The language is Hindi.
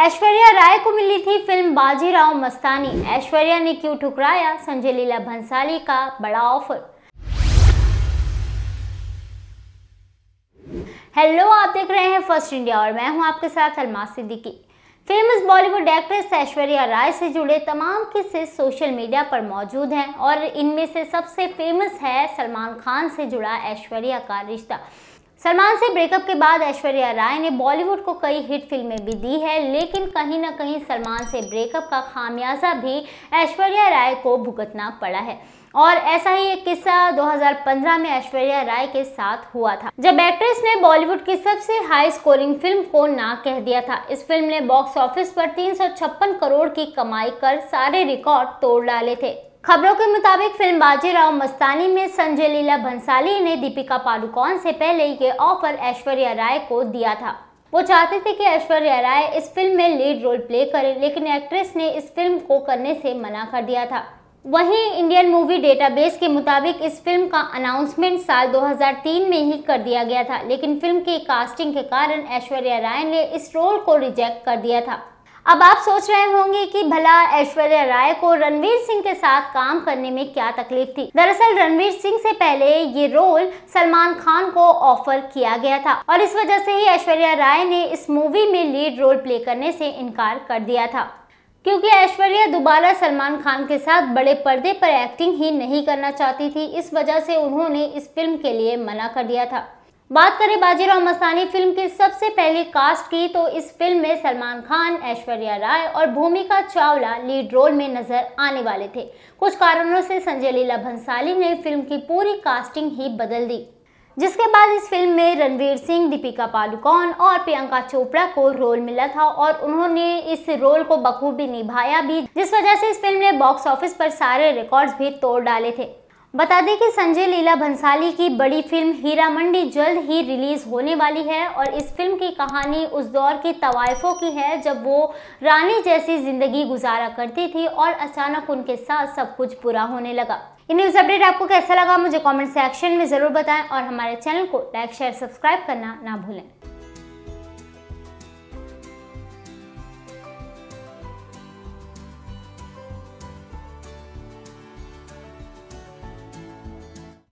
ऐश्वर्या राय को मिली थी फिल्म बाजीराव मस्तानी ऐश्वर्या ने क्यों ठुकराया संजय लीला भंसाली का बड़ा ऑफर हेलो आप देख रहे हैं फर्स्ट इंडिया और मैं हूं आपके साथ अलमा सिद्दीकी फेमस बॉलीवुड एक्ट्रेस ऐश्वर्या राय से जुड़े तमाम किस्से सोशल मीडिया पर मौजूद हैं और इनमें से सबसे फेमस है सलमान खान से जुड़ा ऐश्वर्या का रिश्ता सलमान से ब्रेकअप के बाद ऐश्वर्या राय ने बॉलीवुड को कई हिट फिल्में भी दी है लेकिन कहीं ना कहीं सलमान से ब्रेकअप का खामियाजा भी ऐश्वर्या राय को भुगतना पड़ा है और ऐसा ही एक किस्सा 2015 में ऐश्वर्या राय के साथ हुआ था जब एक्ट्रेस ने बॉलीवुड की सबसे हाई स्कोरिंग फिल्म को ना कह दिया था इस फिल्म ने बॉक्स ऑफिस पर तीन करोड़ की कमाई कर सारे रिकॉर्ड तोड़ डाले थे खबरों के मुताबिक फिल्म बाजीराव मस्तानी में संजय लीला भंसाली ने दीपिका पादुकोण से पहले ये ऑफर ऐश्वर्या राय को दिया था वो चाहते थे कि ऐश्वर्या राय इस फिल्म में लीड रोल प्ले करे लेकिन एक्ट्रेस ने इस फिल्म को करने से मना कर दिया था वहीं इंडियन मूवी डेटाबेस के मुताबिक इस फिल्म का अनाउंसमेंट साल 2003 में ही कर दिया गया था लेकिन फिल्म की कास्टिंग के कारण ऐश्वर्या राय ने इस रोल को रिजेक्ट कर दिया था अब आप सोच रहे होंगे कि भला ऐश्वर्या राय को रणवीर सिंह के साथ काम करने में क्या तकलीफ थी दरअसल रणवीर सिंह से पहले ये रोल सलमान खान को ऑफर किया गया था और इस वजह से ही ऐश्वर्या राय ने इस मूवी में लीड रोल प्ले करने से इनकार कर दिया था क्योंकि ऐश्वर्या दोबारा सलमान खान के साथ बड़े पर्दे पर एक्टिंग ही नहीं करना चाहती थी इस वजह से उन्होंने इस फिल्म के लिए मना कर दिया था बात करें बाजीराव मस्तानी फिल्म की सबसे पहले कास्ट की तो इस फिल्म में सलमान खान ऐश्वर्या राय और भूमिका चावला लीड रोल में नजर आने वाले थे कुछ कारणों से संजय लीला भंसाली ने फिल्म की पूरी कास्टिंग ही बदल दी जिसके बाद इस फिल्म में रणवीर सिंह दीपिका पादुकोण और प्रियंका चोपड़ा को रोल मिला था और उन्होंने इस रोल को बखूबी निभाया भी जिस वजह से इस फिल्म ने बॉक्स ऑफिस पर सारे रिकॉर्ड्स भी तोड़ डाले थे बता दें कि संजय लीला भंसाली की बड़ी फिल्म हीरा मंडी जल्द ही रिलीज होने वाली है और इस फिल्म की कहानी उस दौर की तवायफों की है जब वो रानी जैसी जिंदगी गुजारा करती थी और अचानक उनके साथ सब कुछ बुरा होने लगा ये न्यूज़ अपडेट आपको कैसा लगा मुझे कमेंट सेक्शन में ज़रूर बताएं और हमारे चैनल को लाइक शेयर सब्सक्राइब करना ना भूलें